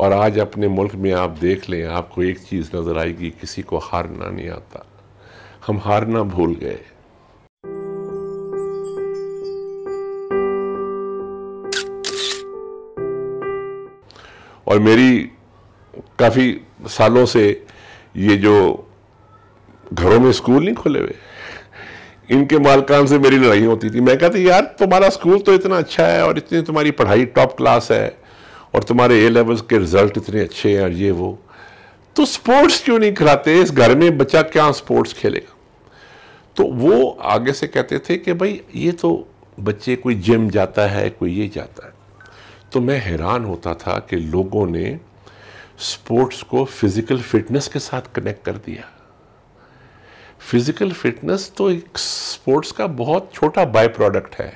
और आज अपने मुल्क में आप देख लें आपको एक चीज़ नज़र आएगी किसी को हारना नहीं आता हम हारना भूल गए और मेरी काफ़ी सालों से ये जो घरों में स्कूल नहीं खुले हुए इनके मालकान से मेरी लड़ाई होती थी मैं कहती यार तुम्हारा स्कूल तो इतना अच्छा है और इतनी तुम्हारी पढ़ाई टॉप क्लास है और तुम्हारे ए लेवल्स के रिजल्ट इतने अच्छे हैं और ये वो तो स्पोर्ट्स क्यों नहीं कराते इस घर में बच्चा क्या स्पोर्ट्स खेलेगा तो वो आगे से कहते थे कि भाई ये तो बच्चे कोई जिम जाता है कोई ये जाता है तो मैं हैरान होता था कि लोगों ने स्पोर्ट्स को फिज़िकल फिटनेस के साथ कनेक्ट कर दिया फिज़िकल फिटनेस तो एक स्पोर्ट्स का बहुत छोटा बाय प्रोडक्ट है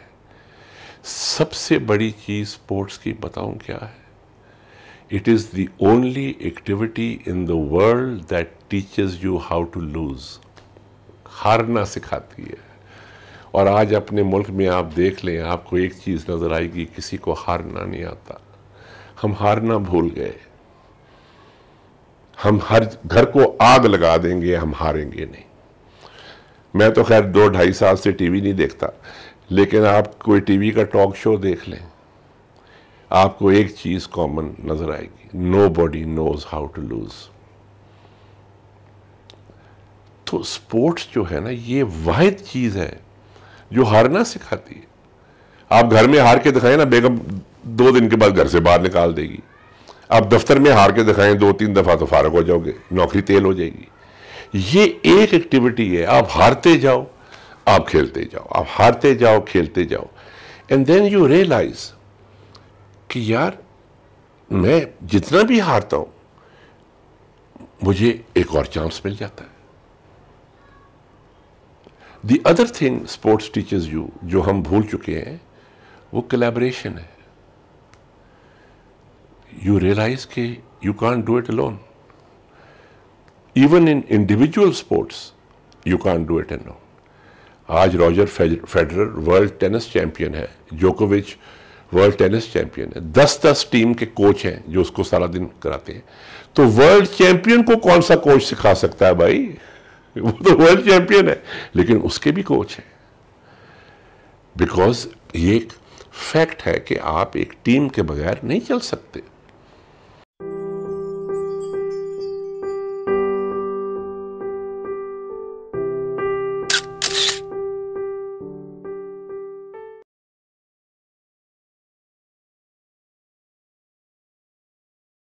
सबसे बड़ी चीज़ स्पोर्ट्स की बताऊं क्या है It is the only activity in the world that teaches you how to lose. हारना सिखाती है और आज अपने मुल्क में आप देख लें आपको एक चीज़ नज़र आएगी किसी को हारना नहीं आता हम हारना भूल गए हम हर घर को आग लगा देंगे हम हारेंगे नहीं मैं तो खैर दो ढाई साल से टीवी नहीं देखता लेकिन आप कोई टीवी का टॉक शो देख लें आपको एक चीज़ कॉमन नज़र आएगी nobody knows how to lose तो स्पोर्ट्स जो है ना ये वाहिद चीज़ है जो हारना सिखाती है आप घर में हार के दिखाएं ना बेगम दो दिन के बाद घर से बाहर निकाल देगी आप दफ्तर में हार के दिखाएं दो तीन दफ़ा तो फारक हो जाओगे नौकरी तेल हो जाएगी ये एक एक्टिविटी है आप हारते जाओ आप खेलते जाओ आप हारते जाओ खेलते जाओ एंड देन यू रियलाइज़ कि यार मैं जितना भी हारता हूं मुझे एक और चांस मिल जाता है the other thing sports teachers you जो हम भूल चुके हैं वो कलेबरेशन है यू रियलाइज के you can do it alone even in individual sports you can do it and आज Roger Federer world tennis champion है जोकोविच वर्ल्ड टेनिस चैंपियन है दस दस टीम के कोच हैं जो उसको सारा दिन कराते हैं तो वर्ल्ड चैंपियन को कौन सा कोच सिखा सकता है भाई वो तो वर्ल्ड चैंपियन है लेकिन उसके भी कोच हैं बिकॉज ये एक फैक्ट है कि आप एक टीम के बगैर नहीं चल सकते